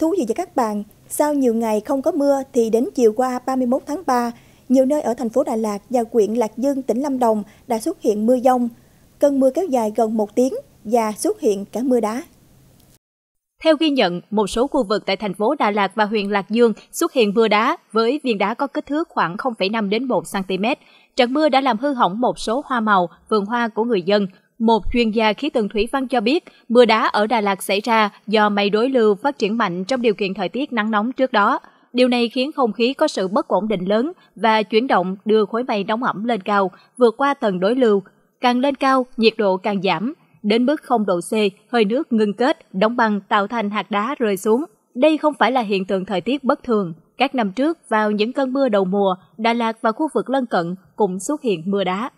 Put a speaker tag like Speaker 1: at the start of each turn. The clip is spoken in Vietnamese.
Speaker 1: Thú vị cho các bạn, sau nhiều ngày không có mưa thì đến chiều qua 31 tháng 3, nhiều nơi ở thành phố Đà Lạt và huyện Lạc Dương, tỉnh Lâm Đồng đã xuất hiện mưa dông. Cơn mưa kéo dài gần một tiếng và xuất hiện cả mưa đá.
Speaker 2: Theo ghi nhận, một số khu vực tại thành phố Đà Lạt và huyện Lạc Dương xuất hiện mưa đá với viên đá có kích thước khoảng 0,5 đến 1 cm. Trận mưa đã làm hư hỏng một số hoa màu, vườn hoa của người dân, một chuyên gia khí tượng thủy văn cho biết, mưa đá ở Đà Lạt xảy ra do mây đối lưu phát triển mạnh trong điều kiện thời tiết nắng nóng trước đó. Điều này khiến không khí có sự bất ổn định lớn và chuyển động đưa khối mây nóng ẩm lên cao, vượt qua tầng đối lưu. Càng lên cao, nhiệt độ càng giảm. Đến mức 0 độ C, hơi nước ngưng kết, đóng băng tạo thành hạt đá rơi xuống. Đây không phải là hiện tượng thời tiết bất thường. Các năm trước, vào những cơn mưa đầu mùa, Đà Lạt và khu vực lân cận cũng xuất hiện mưa đá.